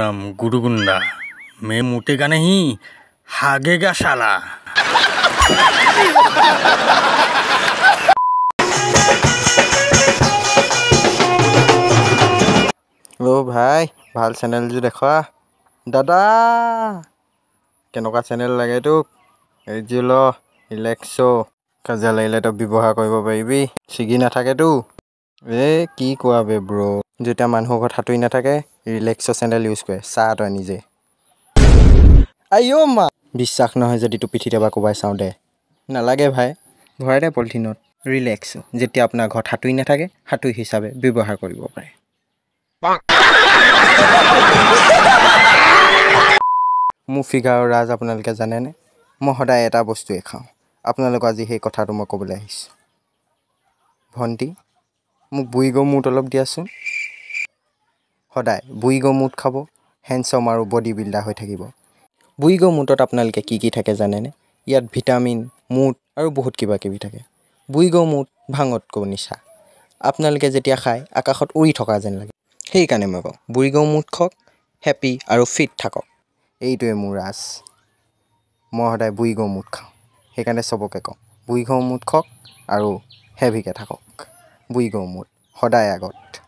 নাম গুরুগুন্ডা মে মোটে গানে হি হাগে গাশালা ও ভাই ভাল চেনেল যে দেখা দাদা কেনেকুৱা চেনেল লাগে তোক এই যে ল ইলেক্সো কাজিয়া লাগিলে তই ব্যৱহাৰ কৰিব পাৰিবি ছিগি নাথাকেতো এই কি কোৱা বে ব্ৰ যেতিয়া মানুহৰ ঘৰত সাঁতুৰি নাথাকে ৰিলেক্সৰ চেণ্ডেল ইউজ কৰে চাহ তই নিজে আইঅ মা বিশ্বাস নহয় যদি তোৰ পিঠিত এবাৰ কোবাই চাওঁ দে নালাগে ভাই ঘৰতে পলিথিনত ৰিলেক্স যেতিয়া আপোনাৰ ঘৰত সাঁতুৰি নাথাকে সাঁতুৰি হিচাপে ব্যৱহাৰ কৰিব পাৰে মোৰ ফিগাৰৰ ৰাজ আপোনালোকে জানেনে মই সদায় এটা বস্তুৱে খাওঁ আপোনালোকক আজি সেই কথাটো মই ক'বলৈ আহিছোঁ ভণ্টি মোক বুঢ়ী গৰু মূৰত অলপ দিয়াচোন সদায় বুই গমুট খাব হেণ্ডচম আৰু বডি বিল্ডাৰ হৈ থাকিব বুই গমুটত আপোনালোকে কি কি থাকে জানেনে ইয়াত ভিটামিন মুট আৰু বহুত কিবাকিবি থাকে বুই গমুট ভাঙতকৈ নিচা আপোনালোকে যেতিয়া খায় আকাশত উৰি থকা যেন লাগে সেইকাৰণে মই কওঁ বুই গমুট খওক হেপী আৰু ফিট থাকক এইটোৱে মোৰ ৰাজ মই সদায় বুই গমুট খাওঁ সেইকাৰণে চবকে কওঁ বুই গমুট খওক আৰু হেভিকৈ থাকক বুই গমুট সদায় আগত